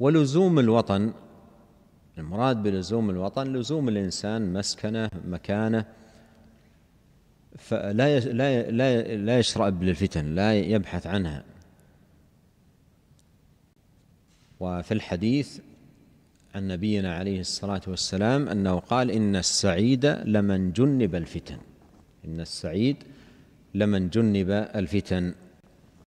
ولزوم الوطن المراد بلزوم الوطن لزوم الإنسان مسكنه مكانه فلا لا لا لا يشرب للفتن لا يبحث عنها وفي الحديث عن نبينا عليه الصلاة والسلام أنه قال إن السعيد لمن جنب الفتن إن السعيد لمن جنب الفتن